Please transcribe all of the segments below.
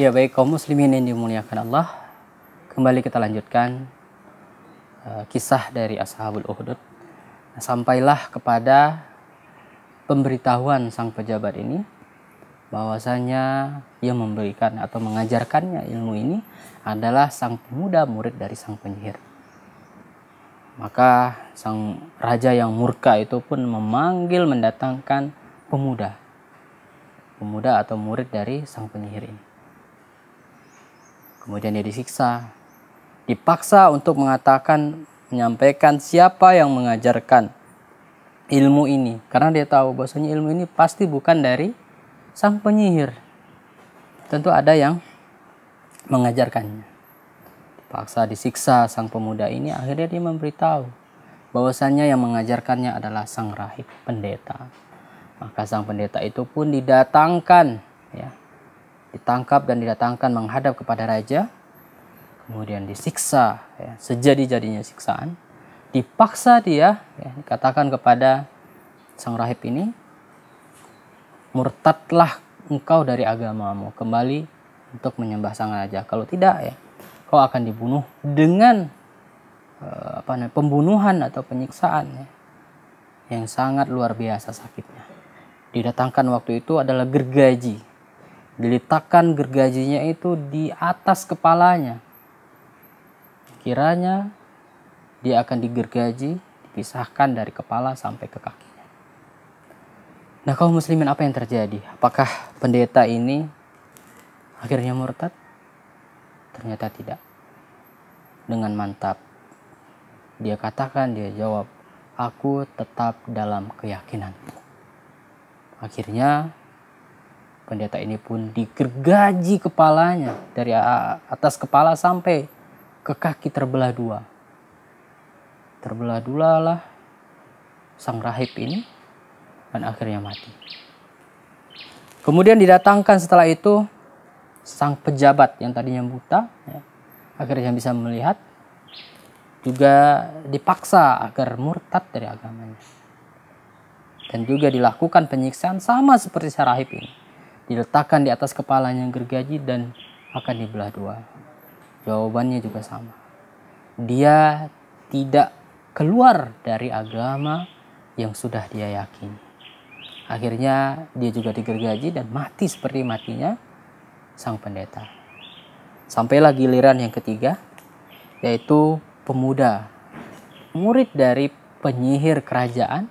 Ya baik kaum muslimin yang dimuliakan Allah, kembali kita lanjutkan uh, kisah dari Ashabul Uhud. Nah, sampailah kepada pemberitahuan sang pejabat ini bahwasanya ia memberikan atau mengajarkannya ilmu ini adalah sang pemuda murid dari sang penyihir. Maka sang raja yang murka itu pun memanggil mendatangkan pemuda. Pemuda atau murid dari sang penyihir ini. Kemudian dia disiksa, dipaksa untuk mengatakan, menyampaikan siapa yang mengajarkan ilmu ini. Karena dia tahu bahwasanya ilmu ini pasti bukan dari sang penyihir. Tentu ada yang mengajarkannya. Dipaksa disiksa sang pemuda ini akhirnya dia memberitahu bahwasannya yang mengajarkannya adalah sang rahib pendeta. Maka sang pendeta itu pun didatangkan ya ditangkap dan didatangkan menghadap kepada raja, kemudian disiksa ya, sejadi-jadinya siksaan, dipaksa dia ya, dikatakan kepada sang rahib ini, murtadlah engkau dari agamamu kembali untuk menyembah sang raja. Kalau tidak ya, kau akan dibunuh dengan eh, apa namanya pembunuhan atau penyiksaan ya, yang sangat luar biasa sakitnya. Didatangkan waktu itu adalah gergaji Diletakkan gergajinya itu di atas kepalanya. Kiranya dia akan digergaji, dipisahkan dari kepala sampai ke kakinya. Nah, kaum muslimin apa yang terjadi? Apakah pendeta ini akhirnya murtad? Ternyata tidak. Dengan mantap dia katakan, dia jawab, "Aku tetap dalam keyakinan Akhirnya Pendeta ini pun digergaji kepalanya dari atas kepala sampai ke kaki terbelah dua. Terbelah dua lah sang rahib ini dan akhirnya mati. Kemudian didatangkan setelah itu sang pejabat yang tadinya buta, ya, akhirnya bisa melihat, juga dipaksa agar murtad dari agamanya. Dan juga dilakukan penyiksaan sama seperti rahib ini diletakkan di atas kepalanya yang gergaji dan akan dibelah dua. Jawabannya juga sama. Dia tidak keluar dari agama yang sudah dia yakini. Akhirnya dia juga digergaji dan mati seperti matinya sang pendeta. Sampailah giliran yang ketiga, yaitu pemuda, murid dari penyihir kerajaan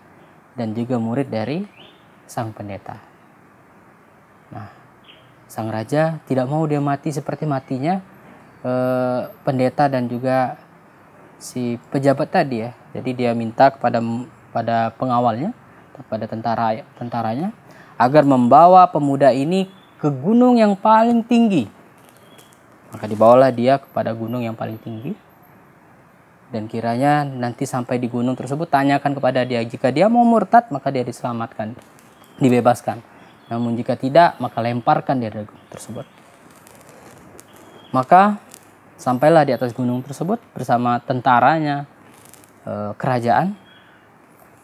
dan juga murid dari sang pendeta. Nah, sang raja tidak mau dia mati seperti matinya eh, pendeta dan juga si pejabat tadi ya. Jadi dia minta kepada pada pengawalnya, kepada tentara tentaranya agar membawa pemuda ini ke gunung yang paling tinggi. Maka dibawalah dia kepada gunung yang paling tinggi. Dan kiranya nanti sampai di gunung tersebut tanyakan kepada dia jika dia mau murtad maka dia diselamatkan, dibebaskan. Namun jika tidak, maka lemparkan dia dari gunung tersebut. Maka sampailah di atas gunung tersebut bersama tentaranya e, kerajaan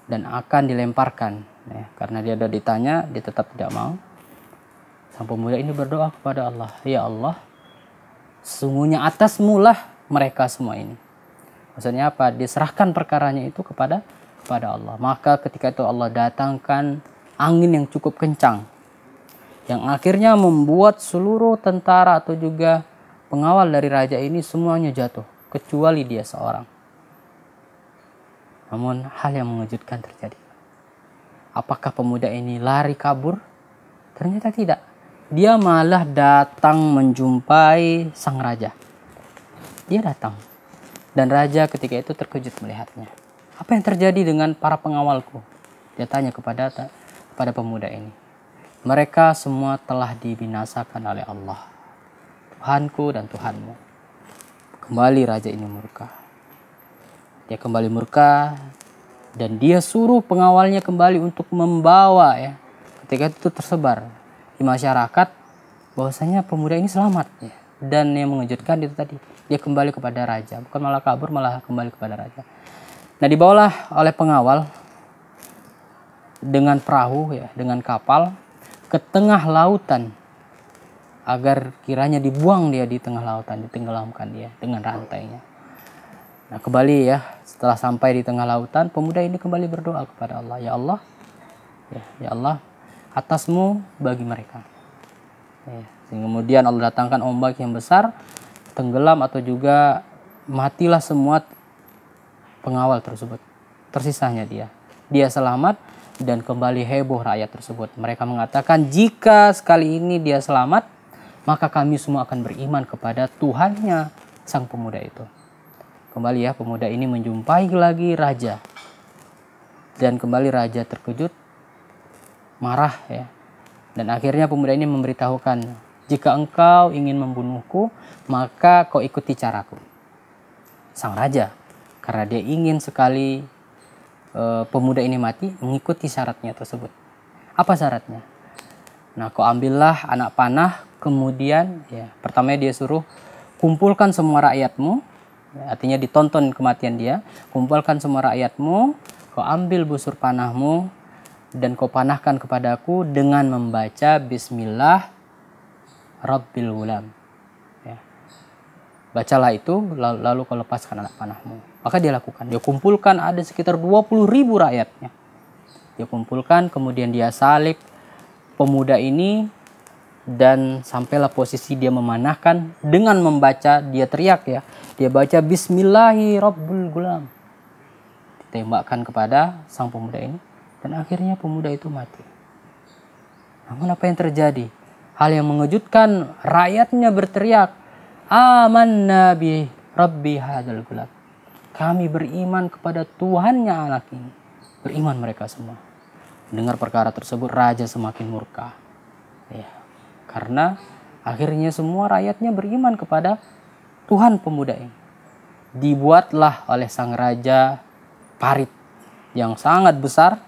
dan akan dilemparkan. Ya, karena dia sudah ditanya, dia tetap tidak mau. Sang pemuda ini berdoa kepada Allah, "Ya Allah, sungguhnya atas lah mereka semua ini." Maksudnya apa? Diserahkan perkaranya itu kepada kepada Allah. Maka ketika itu Allah datangkan angin yang cukup kencang yang akhirnya membuat seluruh tentara atau juga pengawal dari raja ini semuanya jatuh kecuali dia seorang. Namun hal yang mengejutkan terjadi. Apakah pemuda ini lari kabur? Ternyata tidak. Dia malah datang menjumpai sang raja. Dia datang. Dan raja ketika itu terkejut melihatnya. Apa yang terjadi dengan para pengawalku? Dia tanya kepada kepada pemuda ini mereka semua telah dibinasakan oleh Allah, Tuhanku dan Tuhanmu. Kembali raja ini murka. Dia kembali murka dan dia suruh pengawalnya kembali untuk membawa ya. Ketika itu tersebar di masyarakat bahwasanya pemuda ini selamat ya. Dan yang mengejutkan itu tadi, dia kembali kepada raja, bukan malah kabur malah kembali kepada raja. Nah, dibawalah oleh pengawal dengan perahu ya, dengan kapal ke tengah lautan agar kiranya dibuang dia di tengah lautan, ditenggelamkan dia dengan rantainya. Nah, kembali ya, setelah sampai di tengah lautan, pemuda ini kembali berdoa kepada Allah, "Ya Allah, ya, ya Allah, atasmu bagi mereka." Ya, kemudian Allah datangkan ombak yang besar, tenggelam atau juga matilah semua pengawal tersebut. Tersisanya dia. Dia selamat dan kembali heboh rakyat tersebut. Mereka mengatakan, "Jika sekali ini dia selamat, maka kami semua akan beriman kepada Tuhannya sang pemuda itu." Kembali ya, pemuda ini menjumpai lagi raja. Dan kembali raja terkejut, marah ya. Dan akhirnya pemuda ini memberitahukan, "Jika engkau ingin membunuhku, maka kau ikuti caraku." Sang raja karena dia ingin sekali Eh, pemuda ini mati mengikuti syaratnya tersebut. Apa syaratnya? Nah, kau ambillah anak panah, kemudian ya pertama dia suruh kumpulkan semua rakyatmu, ya, artinya ditonton kematian dia, kumpulkan semua rakyatmu, kau ambil busur panahmu dan kau panahkan kepadaku dengan membaca bismillah rabbil Ulam. Bacalah itu, lalu kau lepaskan anak panahmu. Maka dia lakukan. Dia kumpulkan ada sekitar 20 ribu rakyatnya. Dia kumpulkan, kemudian dia salib pemuda ini dan sampailah posisi dia memanahkan dengan membaca dia teriak ya dia baca Bismillahirrahmanirrahim ditembakkan kepada sang pemuda ini dan akhirnya pemuda itu mati namun apa yang terjadi hal yang mengejutkan rakyatnya berteriak Aman Nabi rabbi hadal gulab. Kami beriman kepada Tuhannya anak ini. Beriman mereka semua. Mendengar perkara tersebut raja semakin murka. Ya. Karena akhirnya semua rakyatnya beriman kepada Tuhan pemuda ini. Dibuatlah oleh sang raja parit yang sangat besar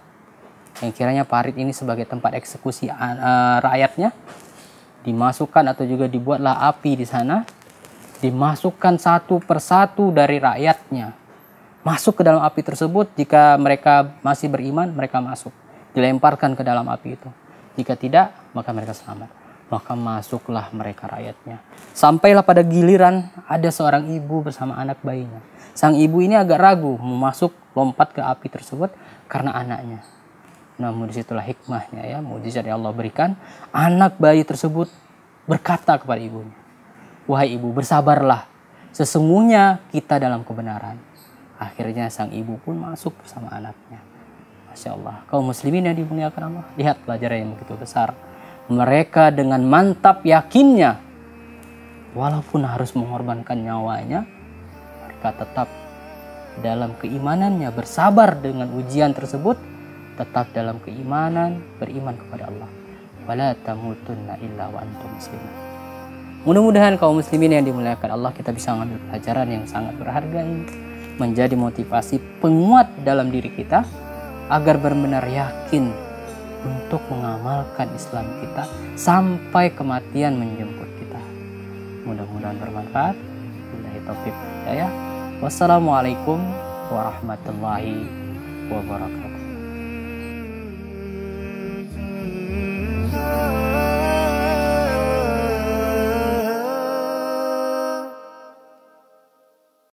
yang kiranya parit ini sebagai tempat eksekusi uh, rakyatnya dimasukkan atau juga dibuatlah api di sana dimasukkan satu persatu dari rakyatnya masuk ke dalam api tersebut jika mereka masih beriman mereka masuk dilemparkan ke dalam api itu jika tidak maka mereka selamat maka masuklah mereka rakyatnya sampailah pada giliran ada seorang ibu bersama anak bayinya sang ibu ini agak ragu mau masuk lompat ke api tersebut karena anaknya namun disitulah hikmahnya ya mujizat yang Allah berikan anak bayi tersebut berkata kepada ibunya Wahai ibu, bersabarlah. Sesungguhnya kita dalam kebenaran. Akhirnya sang ibu pun masuk bersama anaknya. Masya Allah. Kaum muslimin yang dimuliakan Allah. Lihat pelajaran yang begitu besar. Mereka dengan mantap yakinnya. Walaupun harus mengorbankan nyawanya. Mereka tetap dalam keimanannya bersabar dengan ujian tersebut. Tetap dalam keimanan beriman kepada Allah. Wala tamutunna illa wa antum muslimin Mudah-mudahan kaum muslimin yang dimuliakan Allah kita bisa mengambil pelajaran yang sangat berharga ini menjadi motivasi penguat dalam diri kita agar benar-benar yakin untuk mengamalkan Islam kita sampai kematian menjemput kita. Mudah-mudahan bermanfaat. Billahi taufik ya, ya. Wassalamualaikum warahmatullahi wabarakatuh.